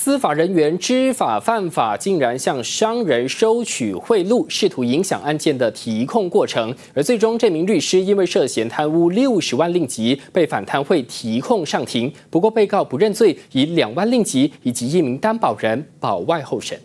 司法人员知法犯法，竟然向商人收取贿赂，试图影响案件的提控过程。而最终，这名律师因为涉嫌贪污六十万令吉，被反贪会提控上庭。不过，被告不认罪，以两万令吉以及一名担保人保外候审。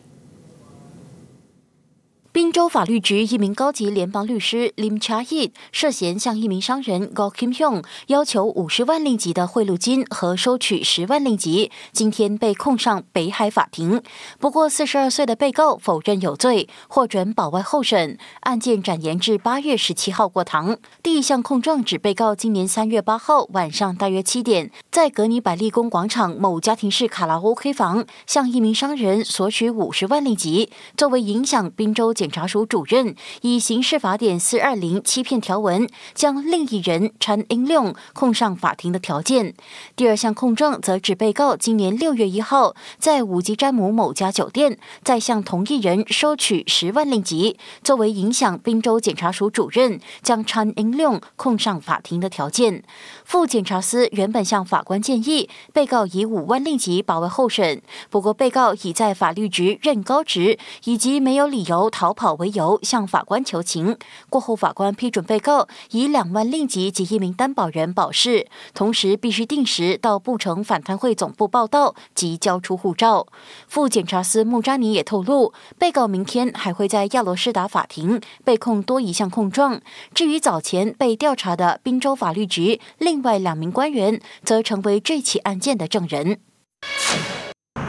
州法律局一名高级联邦律师 Lim c h a e y i 涉嫌向一名商人 Go Kim Yong 要求五十万令吉的贿赂金和收取十万令吉，今天被控上北海法庭。不过四十二岁的被告否认有罪，获准保外候审，案件展延至八月十七号过堂。第一项控状指被告今年三月八号晚上大约七点，在格尼百利宫广场某家庭式卡拉 OK 房向一名商人索取五十万令吉，作为影响宾州检察。查察署主任以《刑事法典》四二零欺骗条文，将另一人陈英 a 控上法庭的条件。第二项控证则指被告今年六月一号在五级詹姆某家酒店，再向同一人收取十万令吉，作为影响滨州检察署主任将陈英 a 控上法庭的条件。副检察司原本向法官建议，被告以五万令吉保外候审，不过被告已在法律局任高职，以及没有理由逃跑。为由向法官求情，过后法官批准被告以两万令吉及一名担保人保释，同时必须定时到布城反贪会总部报到及交出护照。副检察司穆扎尼也透露，被告明天还会在亚罗士达法庭被控多一项控状。至于早前被调查的宾州法律局另外两名官员，则成为这起案件的证人。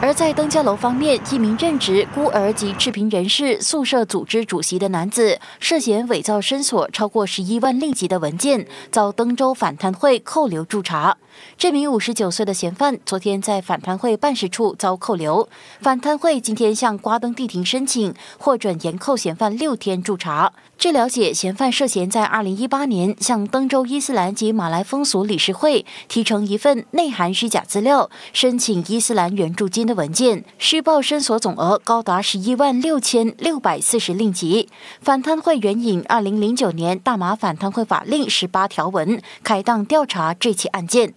而在登家楼方面，一名任职孤儿及赤贫人士宿舍组织主席的男子，涉嫌伪造申索超过十一万令吉的文件，遭登州反贪会扣留驻查。这名五十九岁的嫌犯昨天在反贪会办事处遭扣留，反贪会今天向瓜登地庭申请获准延扣嫌犯六天驻查。据了解，嫌犯涉嫌在二零一八年向登州伊斯兰及马来风俗理事会提成一份内含虚假资料，申请伊斯兰援助金。文件施暴申索总额高达十一万六千六百四十令吉，反贪会援引二零零九年大马反贪会法令十八条文，开档调查这起案件。